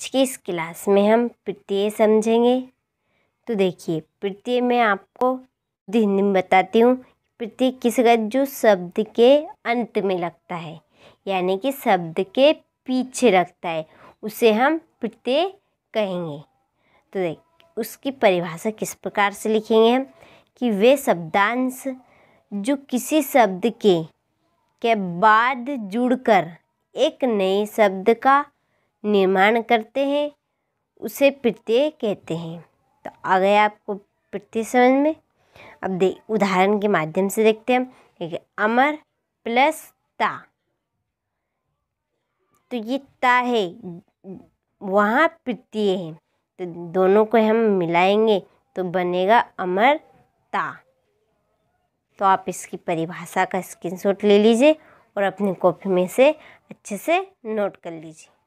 आज की इस क्लास में हम प्रत्यय समझेंगे तो देखिए प्रत्यय में आपको दिन दिन बताती हूँ प्रत्यय किसका जो शब्द के अंत में लगता है यानी कि शब्द के पीछे लगता है उसे हम प्रत्यय कहेंगे तो देख उसकी परिभाषा किस प्रकार से लिखेंगे हम कि वे शब्दांश जो किसी शब्द के के बाद जुड़कर एक नए शब्द का निर्माण करते हैं उसे प्रत्यय कहते हैं तो आ गया आपको प्रत्यय समझ में अब दे उदाहरण के माध्यम से देखते हैं ठीक है अमर प्लस ता तो ये ता है वहाँ प्रत्यय है तो दोनों को हम मिलाएंगे तो बनेगा अमर ता तो आप इसकी परिभाषा का स्क्रीनशॉट ले लीजिए और अपनी कॉपी में से अच्छे से नोट कर लीजिए